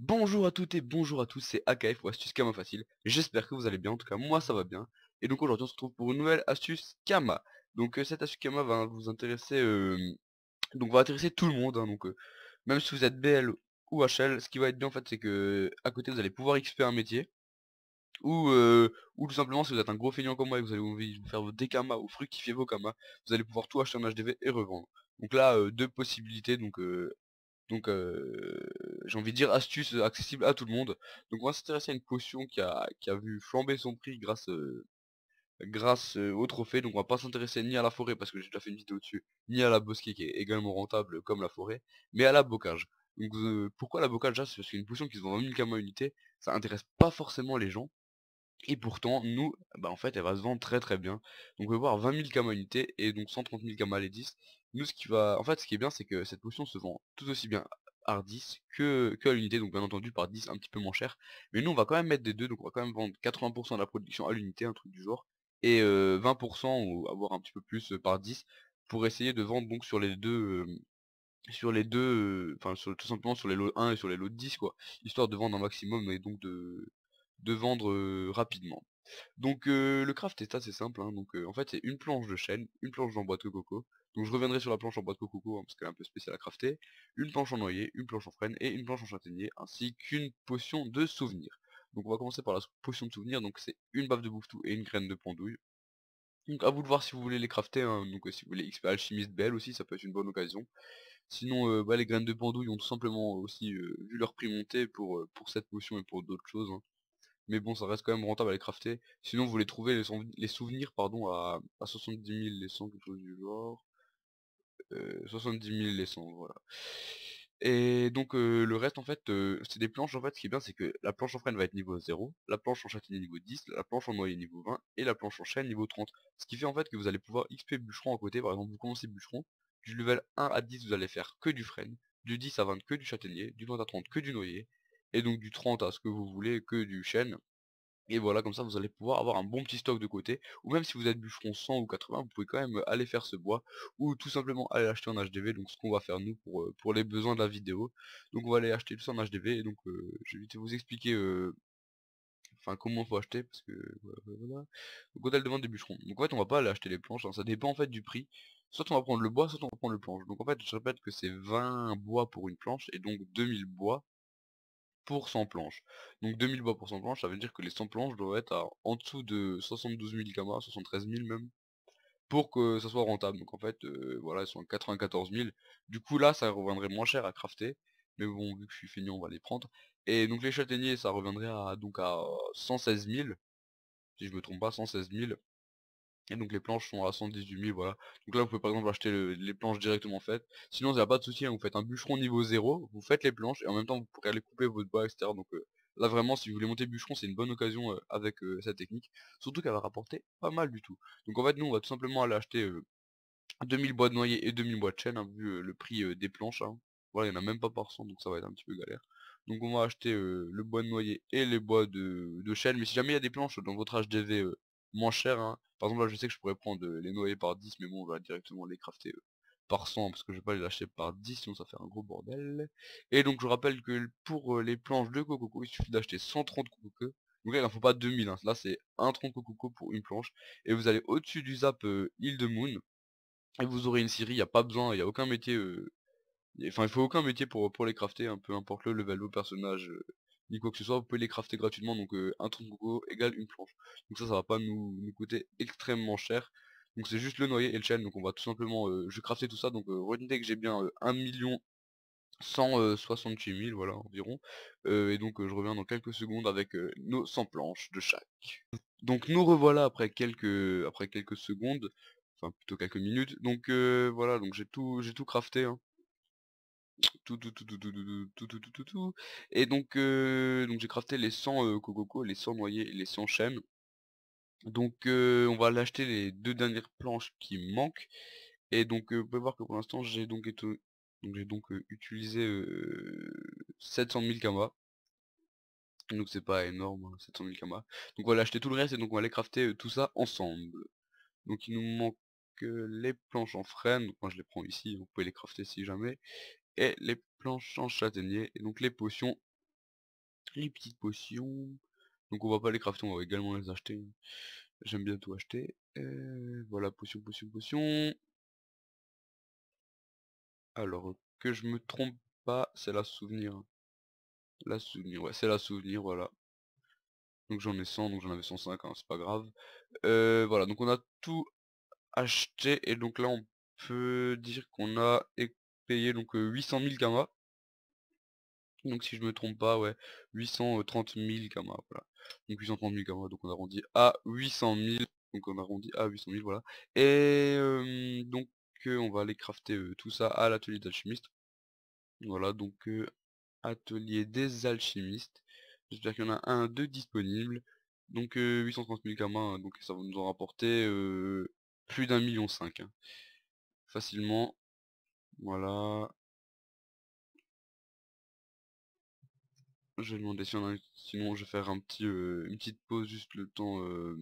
Bonjour à toutes et bonjour à tous, c'est AKF ou Astuce Kama Facile. J'espère que vous allez bien, en tout cas moi ça va bien. Et donc aujourd'hui on se retrouve pour une nouvelle astuce Kama. Donc euh, cette astuce Kama va vous intéresser, euh, donc va intéresser tout le monde. Hein. donc euh, même si vous êtes BL ou HL, ce qui va être bien en fait c'est que à côté vous allez pouvoir XP un métier. Ou, ou tout simplement si vous êtes un gros feignant comme moi et que vous avez envie de faire vos Kama ou fructifier vos Kama, vous allez pouvoir tout acheter en HDV et revendre. Donc là deux possibilités donc donc euh, j'ai envie de dire astuce euh, accessible à tout le monde. Donc on va s'intéresser à une potion qui a, qui a vu flamber son prix grâce euh, grâce au trophée. Donc on va pas s'intéresser ni à la forêt parce que j'ai déjà fait une vidéo dessus, ni à la bosquée qui est également rentable comme la forêt, mais à la bocage. Donc pourquoi la bocage là ah, C'est une potion qui se vend 1000 kamas unité, ça intéresse pas forcément les gens. Et pourtant, nous, bah en fait, elle va se vendre très très bien. Donc on peut voir 20 000 kamas unité et donc 130 000 kamas les 10. Nous, ce qui va, en fait, ce qui est bien, c'est que cette potion se vend tout aussi bien par 10 que, que à l'unité, donc bien entendu par 10 un petit peu moins cher. Mais nous on va quand même mettre des deux, donc on va quand même vendre 80% de la production à l'unité, un truc du genre, et 20% ou avoir un petit peu plus par 10 pour essayer de vendre donc sur les deux sur les deux enfin tout simplement sur les lots 1 et sur les lots 10 quoi histoire de vendre un maximum et donc de de vendre rapidement. Donc le craft est assez simple, hein, donc en fait c'est une planche de chêne, une planche en boîte de coco, donc je reviendrai sur la planche en boîte de coco hein, parce qu'elle est un peu spéciale à crafter, une planche en noyer, une planche en frêne et une planche en châtaignier, ainsi qu'une potion de souvenir. Donc on va commencer par la potion de souvenir, donc c'est une bave de bouffetou et une graine de pandouille. Donc à vous de voir si vous voulez les crafter, hein, donc euh, si vous voulez XP alchimiste belle aussi, ça peut être une bonne occasion. Sinon, bah, les graines de pandouille ont tout simplement aussi vu leur prix monter pour, pour cette potion et pour d'autres choses mais bon ça reste quand même rentable à les crafter sinon vous les trouvez les, souvenirs pardon à, 70 000 les 100 quelque chose du genre 70 000 les 100 voilà et donc euh, le reste en fait euh, c'est des planches en fait ce qui est bien c'est que la planche en freine va être niveau 0 la planche en châtaignier niveau 10 la planche en noyer niveau 20 et la planche en chêne niveau 30 ce qui fait en fait que vous allez pouvoir XP bûcheron à côté par exemple vous commencez bûcheron du level 1 à 10 vous allez faire que du frêne du 10 à 20 que du châtaignier, du 20 à 30 que du noyer, et donc du 30 à ce que vous voulez, que du chêne. Et voilà, comme ça, vous allez pouvoir avoir un bon petit stock de côté. Ou même si vous êtes bûcheron 100 ou 80, vous pouvez quand même aller faire ce bois. Ou tout simplement aller acheter en HDV, donc ce qu'on va faire nous pour, pour les besoins de la vidéo. Donc on va aller acheter tout ça en HDV. Et donc je vais vous expliquer euh, enfin comment faut acheter parce que voilà. Donc quand elle demande des bûcherons. Donc en fait on va pas aller acheter les planches, hein. ça dépend en fait du prix. Soit on va prendre le bois, soit on va prendre le planche. Donc en fait je répète que c'est 20 bois pour une planche et donc 2000 bois pour 100 planches. Donc 2000 bois pour 100 planches, ça veut dire que les 100 planches doivent être à, en dessous de 72 000 kamas, 73 000 même, pour que ça soit rentable. Donc en fait, euh, voilà, ils sont à 94 000. Du coup là, ça reviendrait moins cher à crafter. Mais bon, vu que je suis fini on va les prendre. Et donc les châtaigniers, ça reviendrait à, donc à 116 000. Si je me trompe pas, 116 000. Et donc les planches sont à 118 000, voilà. Donc là vous pouvez par exemple acheter les planches directement faites. Sinon il n'y a pas de souci, hein, vous faites un bûcheron niveau 0, vous faites les planches et en même temps vous pourrez aller couper votre bois, etc. Donc euh, là vraiment si vous voulez monter bûcheron c'est une bonne occasion euh, avec euh, cette technique. Surtout qu'elle va rapporter pas mal du tout. Donc en fait nous on va tout simplement aller acheter 2000 bois de noyer et 2000 bois de chêne, hein, vu le prix des planches. Hein. Voilà, il n'y en a même pas par 100 donc ça va être un petit peu galère. Donc on va acheter le bois de noyer et les bois de, de chêne. Mais si jamais il y a des planches dans votre HDV moins cher. Hein. Par exemple, là, je sais que je pourrais prendre euh, les noyer par 10, mais bon, on va directement les crafter euh, par 100, parce que je vais pas les acheter par 10, sinon ça fait un gros bordel. Et donc, je rappelle que pour euh, les planches de coco il suffit d'acheter 130 cococo. Donc là, il n'en faut pas 2000, hein. là c'est un tronc cococo pour une planche. Et vous allez au-dessus du zap euh, de Moon, et vous aurez une série, il a pas besoin, il n'y a aucun métier... Enfin, il faut aucun métier pour, pour les crafter, un hein, peu importe le level, le personnage, ni quoi que ce soit, vous pouvez les crafter gratuitement, donc un tronc de égale une planche. Donc ça, ça va pas nous, coûter extrêmement cher. Donc c'est juste le noyer et le chêne, donc on va tout simplement, je vais crafter tout ça, donc retenez que j'ai bien 1 million 168 000, voilà, environ. et donc je reviens dans quelques secondes avec nos 100 planches de chaque. Donc nous revoilà après quelques, après quelques secondes, enfin plutôt quelques minutes. Donc voilà, donc j'ai tout, j'ai tout crafté. Hein tout, tout, tout, tout, tout, tout, tout, tout, Et donc, donc j'ai crafté les 100 euh, les 100 noyés et les 100 chaînes. Donc, on va l'acheter les deux dernières planches qui manquent. Et donc, vous pouvez voir que pour l'instant, j'ai donc, été, donc, utilisé 700 000 kamas. Donc c'est pas énorme, 700 000 kamas. Donc on va l'acheter tout le reste et donc on va les crafter tout ça ensemble. Donc il nous manque les planches en frêne, donc moi je les prends ici, vous pouvez les crafter si jamais et les planches en châtaignier. Et donc les potions, les petites potions. Donc on va pas les crafter, on va également les acheter. J'aime bien tout acheter. Euh, voilà, potion, potion, potion. Alors que je me trompe pas, c'est la souvenir. La souvenir, ouais, c'est la souvenir, voilà. Donc j'en ai 100, donc j'en avais 105, hein, c'est pas grave. Euh, voilà, donc on a tout acheté et donc là on peut dire qu'on a donc 800 000 gamma. Donc si je me trompe pas, ouais, 830 000 gamma, voilà. Donc 830 000 gamma, donc on arrondit à 800 000, donc on arrondit à 800 000, voilà. Et donc on va aller crafter tout ça à l'atelier d'alchimiste. Voilà, donc atelier des alchimistes. J'espère qu'il y en a un, deux disponibles. Donc 830 000 gamma, donc ça va nous en rapporter plus d'un million cinq. Hein. Facilement, voilà. Je vais demander si on a... Sinon je vais faire un petit, euh, une petite pause juste le temps euh,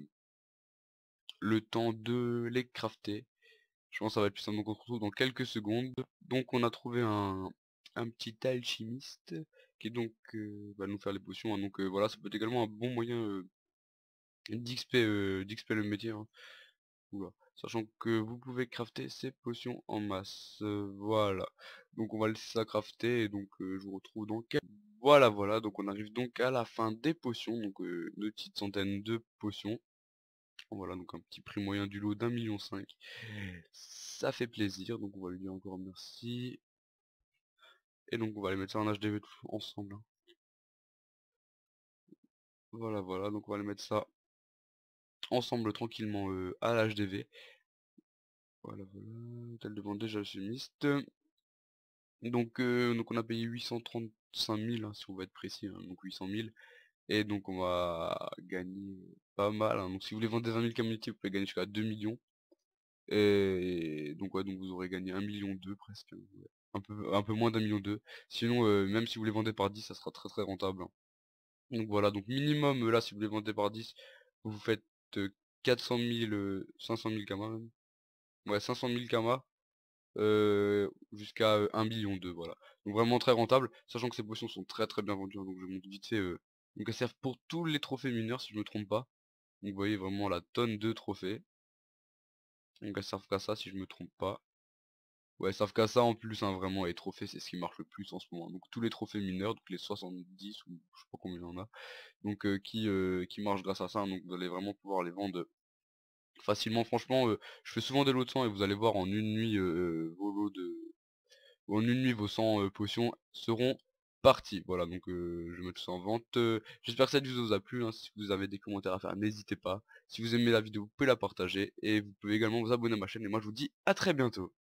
le temps de les crafter. Je pense que ça va être plus simple on se retrouve dans quelques secondes. Donc on a trouvé un, un petit alchimiste qui donc euh, va nous faire les potions. Hein. Donc voilà, ça peut être également un bon moyen d'XP le métier. Hein. Sachant que vous pouvez crafter ces potions en masse. Euh, voilà. Donc on va laisser ça crafter. Et donc euh, je vous retrouve dans quelques... Voilà, voilà. Donc on arrive donc à la fin des potions. Donc de euh, une petite centaine de potions. Voilà, donc un petit prix moyen du lot d'un million cinq. Ça fait plaisir. Donc on va lui dire encore merci. Et donc on va les mettre ça en HDV ensemble. Hein. Voilà, voilà. Donc on va les mettre ça ensemble tranquillement euh, à l'HDV. Voilà, voilà, telle demande déjà chimiste. Donc, euh, donc on a payé 835 000, hein, si on va être précis, hein, donc 800 000. Et donc on va gagner pas mal. Hein. Donc si vous voulez vendre 20 000 vous pouvez gagner jusqu'à 2 millions. Et donc ouais, donc vous aurez gagné 1 million 2 presque. Un peu, un peu moins d'un million 2. Sinon, euh, même si vous les vendez par 10, ça sera très très rentable. Donc voilà, donc minimum, là si vous les vendez par 10, vous faites 400 000, 500 000 kamas même. Ouais, 500 000 kamas euh, jusqu'à 1 million 2, voilà. Donc vraiment très rentable, sachant que ces potions sont très très bien vendues, hein, donc je monte vite fait. Euh. Donc elles servent pour tous les trophées mineurs si je me trompe pas. Donc vous voyez vraiment la tonne de trophées. Donc elles servent qu'à ça si je me trompe pas. Ouais, sauf qu'à ça en plus, hein, vraiment, les trophées, c'est ce qui marche le plus en ce moment. Donc tous les trophées mineurs, donc les 70 ou je sais pas combien il y en a, donc qui, qui marchent grâce à ça, hein, donc vous allez vraiment pouvoir les vendre facilement. Franchement, je fais souvent des lots de sang et vous allez voir en une nuit vos lots de... En une nuit, vos 100 potions seront partis. Voilà, donc je mets tout ça en vente. J'espère que cette vidéo vous a plu. Hein. Si vous avez des commentaires à faire, n'hésitez pas. Si vous aimez la vidéo, vous pouvez la partager. Et vous pouvez également vous abonner à ma chaîne. Et moi, je vous dis à très bientôt.